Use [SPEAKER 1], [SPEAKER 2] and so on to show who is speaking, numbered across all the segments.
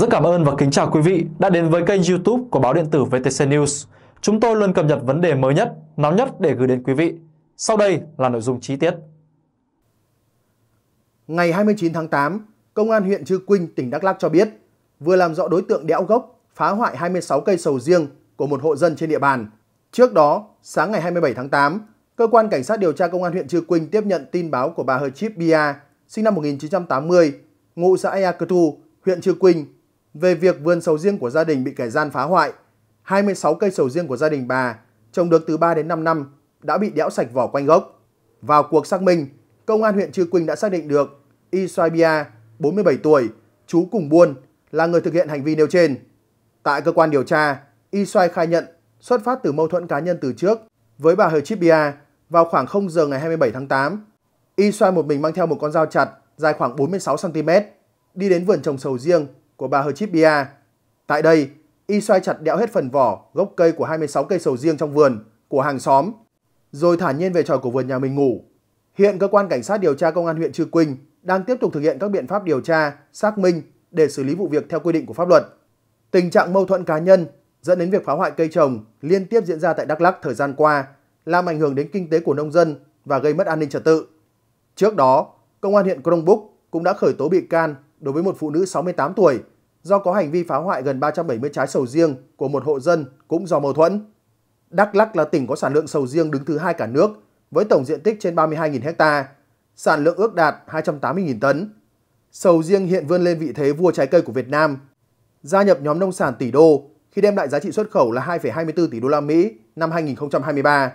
[SPEAKER 1] Rất cảm ơn và kính chào quý vị đã đến với kênh YouTube của báo điện tử VTC News. Chúng tôi luôn cập nhật vấn đề mới nhất, nóng nhất để gửi đến quý vị. Sau đây là nội dung chi tiết.
[SPEAKER 2] Ngày 29 tháng 8, Công an huyện Chư Quynh, tỉnh Đắk Lắk cho biết vừa làm rõ đối tượng đẽo gốc phá hoại 26 cây sầu riêng của một hộ dân trên địa bàn. Trước đó, sáng ngày 27 tháng 8, cơ quan cảnh sát điều tra công an huyện Chư Quynh tiếp nhận tin báo của bà Hờ Chip Bia, sinh năm 1980, ngụ xã Ea Cơ Tu, huyện Chư Quynh, về việc vườn sầu riêng của gia đình bị kẻ gian phá hoại. 26 cây sầu riêng của gia đình bà, trồng được từ 3 đến 5 năm, đã bị đẽo sạch vỏ quanh gốc. Vào cuộc xác minh, công an huyện Trư Quỳnh đã xác định được Y Xoai Bia, 47 tuổi, chú cùng buôn, là người thực hiện hành vi nêu trên. Tại cơ quan điều tra, Y Soi khai nhận xuất phát từ mâu thuẫn cá nhân từ trước với bà Hờ Chip Bia vào khoảng 0 giờ ngày 27 tháng 8. Y Soi một mình mang theo một con dao chặt dài khoảng 46cm, đi đến vườn trồng sầu riêng của bà Herchipia. Tại đây, y xoay chặt đẽo hết phần vỏ, gốc cây của 26 cây sầu riêng trong vườn của hàng xóm, rồi thả nhiên về tròi của vườn nhà mình ngủ. Hiện cơ quan cảnh sát điều tra công an huyện Trư Quynh đang tiếp tục thực hiện các biện pháp điều tra, xác minh để xử lý vụ việc theo quy định của pháp luật. Tình trạng mâu thuẫn cá nhân dẫn đến việc phá hoại cây trồng liên tiếp diễn ra tại Đắk Lắk thời gian qua, làm ảnh hưởng đến kinh tế của nông dân và gây mất an ninh trật tự. Trước đó, công an huyện Krông Búc cũng đã khởi tố bị can đối với một phụ nữ 68 tuổi do có hành vi phá hoại gần 370 trái sầu riêng của một hộ dân cũng do mâu thuẫn. Đắk Lắk là tỉnh có sản lượng sầu riêng đứng thứ hai cả nước với tổng diện tích trên 32.000 ha, sản lượng ước đạt 280.000 tấn. Sầu riêng hiện vươn lên vị thế vua trái cây của Việt Nam. Gia nhập nhóm nông sản tỷ đô khi đem lại giá trị xuất khẩu là 2,24 tỷ đô la Mỹ năm 2023.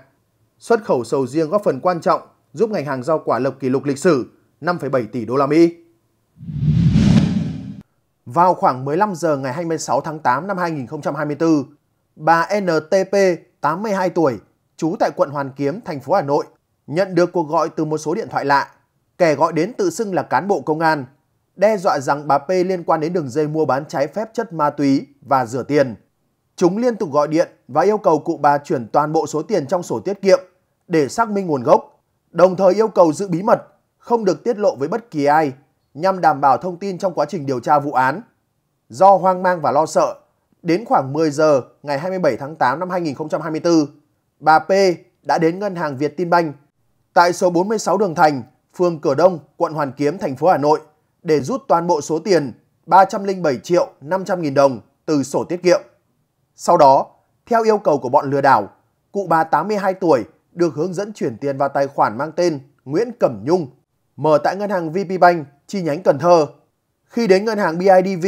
[SPEAKER 2] Xuất khẩu sầu riêng góp phần quan trọng giúp ngành hàng rau quả lập kỷ lục lịch sử 5,7 tỷ đô la Mỹ. Vào khoảng 15 giờ ngày 26 tháng 8 năm 2024, bà NTP, 82 tuổi, trú tại quận Hoàn Kiếm, thành phố Hà Nội, nhận được cuộc gọi từ một số điện thoại lạ. Kẻ gọi đến tự xưng là cán bộ công an, đe dọa rằng bà P liên quan đến đường dây mua bán trái phép chất ma túy và rửa tiền. Chúng liên tục gọi điện và yêu cầu cụ bà chuyển toàn bộ số tiền trong sổ tiết kiệm để xác minh nguồn gốc, đồng thời yêu cầu giữ bí mật, không được tiết lộ với bất kỳ ai nhằm đảm bảo thông tin trong quá trình điều tra vụ án. Do hoang mang và lo sợ, đến khoảng 10 giờ ngày 27 tháng 8 năm 2024, bà P đã đến ngân hàng Việt Tin Banh tại số 46 Đường Thành, phường Cửa Đông, quận Hoàn Kiếm, thành phố Hà Nội để rút toàn bộ số tiền 307 triệu 500 nghìn đồng từ sổ tiết kiệm. Sau đó, theo yêu cầu của bọn lừa đảo, cụ bà 82 tuổi được hướng dẫn chuyển tiền vào tài khoản mang tên Nguyễn Cẩm Nhung mở tại ngân hàng Vpbank chi nhánh Cần Thơ. Khi đến ngân hàng BIDV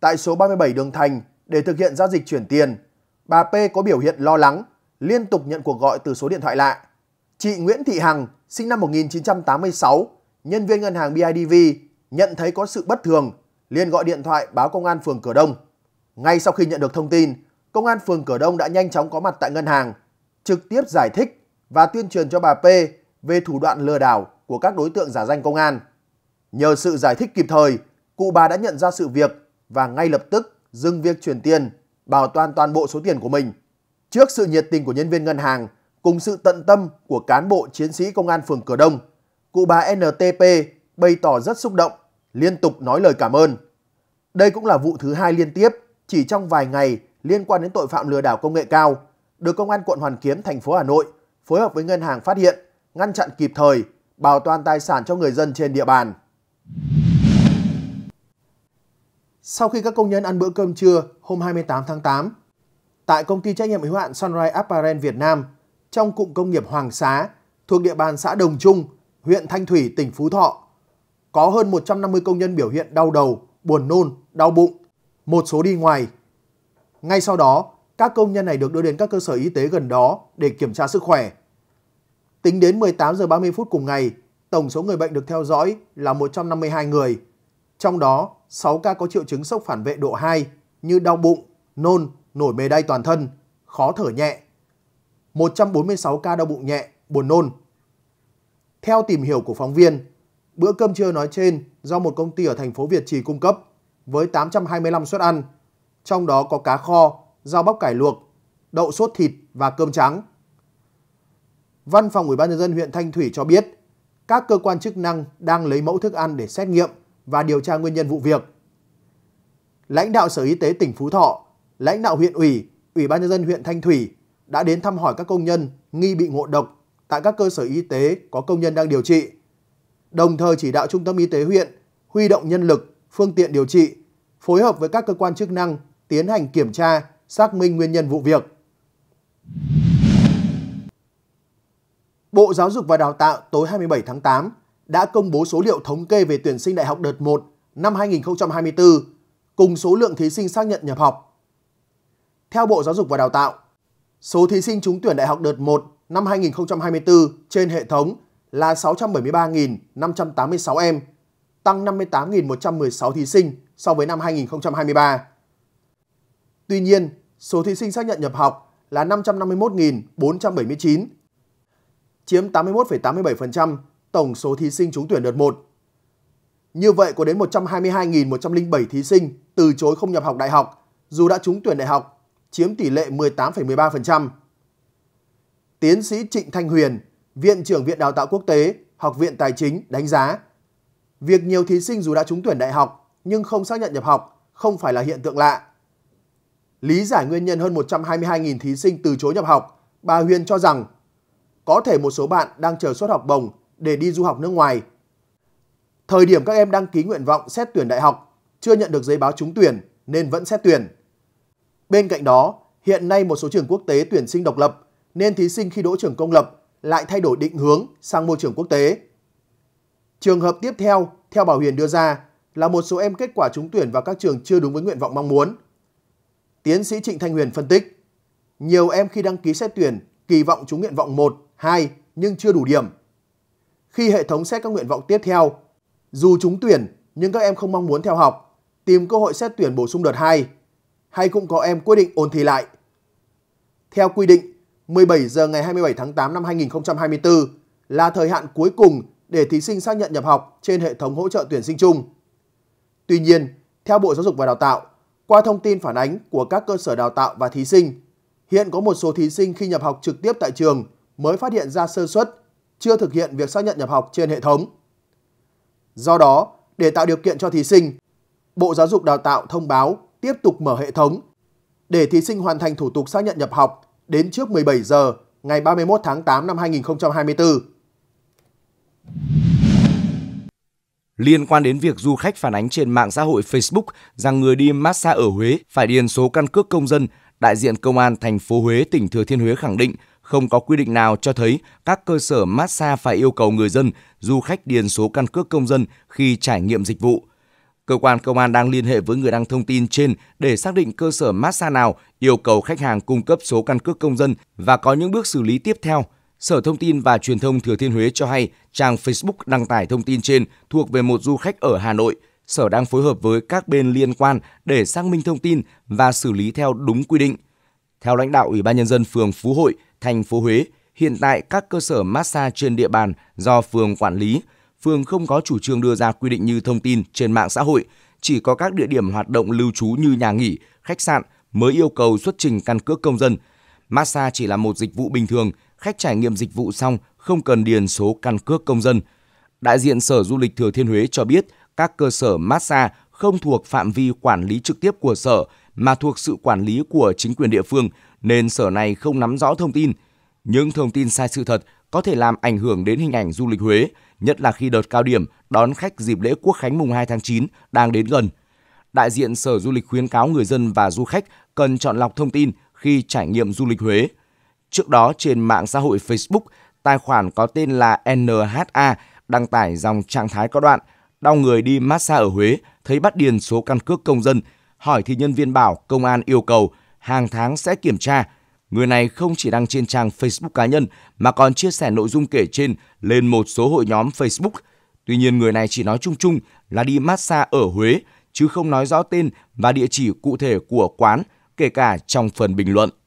[SPEAKER 2] tại số 37 Đường Thành để thực hiện giao dịch chuyển tiền, bà P có biểu hiện lo lắng, liên tục nhận cuộc gọi từ số điện thoại lạ. Chị Nguyễn Thị Hằng, sinh năm 1986, nhân viên ngân hàng BIDV, nhận thấy có sự bất thường, liên gọi điện thoại báo công an phường Cửa Đông. Ngay sau khi nhận được thông tin, công an phường Cửa Đông đã nhanh chóng có mặt tại ngân hàng, trực tiếp giải thích và tuyên truyền cho bà P về thủ đoạn lừa đảo của các đối tượng giả danh công an. Nhờ sự giải thích kịp thời, cụ bà đã nhận ra sự việc và ngay lập tức dừng việc chuyển tiền, bảo toàn toàn bộ số tiền của mình. Trước sự nhiệt tình của nhân viên ngân hàng cùng sự tận tâm của cán bộ chiến sĩ công an phường Cửa Đông, cụ bà NTP bày tỏ rất xúc động, liên tục nói lời cảm ơn. Đây cũng là vụ thứ hai liên tiếp chỉ trong vài ngày liên quan đến tội phạm lừa đảo công nghệ cao, được công an quận Hoàn Kiếm thành phố Hà Nội phối hợp với ngân hàng phát hiện, ngăn chặn kịp thời, bảo toàn tài sản cho người dân trên địa bàn. Sau khi các công nhân ăn bữa cơm trưa hôm 28 tháng 8, tại công ty trách nhiệm hữu hạn Sunrise Apparel Việt Nam trong cụm công nghiệp Hoàng Xá thuộc địa bàn xã Đồng Trung, huyện Thanh Thủy, tỉnh Phú Thọ, có hơn 150 công nhân biểu hiện đau đầu, buồn nôn, đau bụng, một số đi ngoài. Ngay sau đó, các công nhân này được đưa đến các cơ sở y tế gần đó để kiểm tra sức khỏe. Tính đến 18 giờ 30 phút cùng ngày, tổng số người bệnh được theo dõi là 152 người, trong đó 6 ca có triệu chứng sốc phản vệ độ 2 như đau bụng, nôn, nổi mề đay toàn thân, khó thở nhẹ. 146 ca đau bụng nhẹ, buồn nôn. Theo tìm hiểu của phóng viên, bữa cơm trưa nói trên do một công ty ở thành phố Việt Trì cung cấp với 825 suất ăn, trong đó có cá kho, rau bắp cải luộc, đậu sốt thịt và cơm trắng. Văn phòng Ủy ban nhân dân huyện Thanh Thủy cho biết, các cơ quan chức năng đang lấy mẫu thức ăn để xét nghiệm và điều tra nguyên nhân vụ việc. Lãnh đạo Sở Y tế tỉnh Phú Thọ, lãnh đạo huyện ủy, Ủy ban nhân dân huyện Thanh Thủy đã đến thăm hỏi các công nhân nghi bị ngộ độc tại các cơ sở y tế có công nhân đang điều trị. Đồng thời chỉ đạo Trung tâm Y tế huyện huy động nhân lực, phương tiện điều trị, phối hợp với các cơ quan chức năng tiến hành kiểm tra, xác minh nguyên nhân vụ việc. Bộ Giáo dục và Đào tạo tối 27 tháng 8 đã công bố số liệu thống kê về tuyển sinh đại học đợt 1 năm 2024 cùng số lượng thí sinh xác nhận nhập học. Theo Bộ Giáo dục và Đào tạo, số thí sinh trúng tuyển đại học đợt 1 năm 2024 trên hệ thống là 673.586 em, tăng 58.116 thí sinh so với năm 2023. Tuy nhiên, số thí sinh xác nhận nhập học là 551.479, chiếm 81,87% tổng số thí sinh trúng tuyển đợt 1. Như vậy có đến 122.107 thí sinh từ chối không nhập học đại học dù đã trúng tuyển đại học, chiếm tỷ lệ 18,13%. Tiến sĩ Trịnh Thanh Huyền, Viện trưởng Viện Đào tạo Quốc tế, Học viện Tài chính đánh giá Việc nhiều thí sinh dù đã trúng tuyển đại học nhưng không xác nhận nhập học không phải là hiện tượng lạ. Lý giải nguyên nhân hơn 122.000 thí sinh từ chối nhập học, bà Huyền cho rằng có thể một số bạn đang chờ suất học bổng để đi du học nước ngoài. Thời điểm các em đăng ký nguyện vọng xét tuyển đại học, chưa nhận được giấy báo trúng tuyển nên vẫn xét tuyển. Bên cạnh đó, hiện nay một số trường quốc tế tuyển sinh độc lập nên thí sinh khi đỗ trường công lập lại thay đổi định hướng sang môi trường quốc tế. Trường hợp tiếp theo, theo Bảo Huyền đưa ra, là một số em kết quả trúng tuyển vào các trường chưa đúng với nguyện vọng mong muốn. Tiến sĩ Trịnh Thanh Huyền phân tích, nhiều em khi đăng ký xét tuyển kỳ vọng trúng nguyện vọng 1 2 nhưng chưa đủ điểm. Khi hệ thống xét các nguyện vọng tiếp theo, dù chúng tuyển nhưng các em không mong muốn theo học, tìm cơ hội xét tuyển bổ sung đợt 2, hay cũng có em quyết định ôn thi lại. Theo quy định, 17 giờ ngày 27 tháng 8 năm 2024 là thời hạn cuối cùng để thí sinh xác nhận nhập học trên hệ thống hỗ trợ tuyển sinh chung. Tuy nhiên, theo Bộ Giáo dục và Đào tạo, qua thông tin phản ánh của các cơ sở đào tạo và thí sinh, hiện có một số thí sinh khi nhập học trực tiếp tại trường mới phát hiện ra sơ suất chưa thực hiện việc xác nhận nhập học trên hệ thống. Do đó, để tạo điều kiện cho thí sinh, Bộ Giáo dục Đào tạo thông báo tiếp tục mở hệ thống để thí sinh hoàn thành thủ tục xác nhận nhập học đến trước 17 giờ ngày 31 tháng 8 năm 2024.
[SPEAKER 1] Liên quan đến việc du khách phản ánh trên mạng xã hội Facebook rằng người đi massage ở Huế phải điền số căn cước công dân, đại diện công an thành phố Huế, tỉnh Thừa Thiên Huế khẳng định không có quy định nào cho thấy các cơ sở massage phải yêu cầu người dân, du khách điền số căn cước công dân khi trải nghiệm dịch vụ. Cơ quan công an đang liên hệ với người đăng thông tin trên để xác định cơ sở massage nào yêu cầu khách hàng cung cấp số căn cước công dân và có những bước xử lý tiếp theo. Sở Thông tin và Truyền thông Thừa Thiên Huế cho hay trang Facebook đăng tải thông tin trên thuộc về một du khách ở Hà Nội. Sở đang phối hợp với các bên liên quan để xác minh thông tin và xử lý theo đúng quy định. Theo lãnh đạo Ủy ban nhân dân phường Phú Hội, thành phố Huế, hiện tại các cơ sở massage trên địa bàn do phường quản lý, phường không có chủ trương đưa ra quy định như thông tin trên mạng xã hội, chỉ có các địa điểm hoạt động lưu trú như nhà nghỉ, khách sạn mới yêu cầu xuất trình căn cước công dân. Massage chỉ là một dịch vụ bình thường, khách trải nghiệm dịch vụ xong không cần điền số căn cước công dân. Đại diện Sở Du lịch Thừa Thiên Huế cho biết, các cơ sở massage không thuộc phạm vi quản lý trực tiếp của sở mà thuộc sự quản lý của chính quyền địa phương nên sở này không nắm rõ thông tin. Những thông tin sai sự thật có thể làm ảnh hưởng đến hình ảnh du lịch Huế, nhất là khi đợt cao điểm đón khách dịp lễ Quốc khánh mùng 2 tháng 9 đang đến gần. Đại diện Sở Du lịch khuyến cáo người dân và du khách cần chọn lọc thông tin khi trải nghiệm du lịch Huế. Trước đó trên mạng xã hội Facebook, tài khoản có tên là NHA đăng tải dòng trạng thái có đoạn đau người đi massage ở Huế, thấy bắt điền số căn cước công dân, hỏi thì nhân viên bảo công an yêu cầu hàng tháng sẽ kiểm tra. Người này không chỉ đăng trên trang Facebook cá nhân mà còn chia sẻ nội dung kể trên lên một số hội nhóm Facebook. Tuy nhiên người này chỉ nói chung chung là đi massage ở Huế chứ không nói rõ tên và địa chỉ cụ thể của quán, kể cả trong phần bình luận.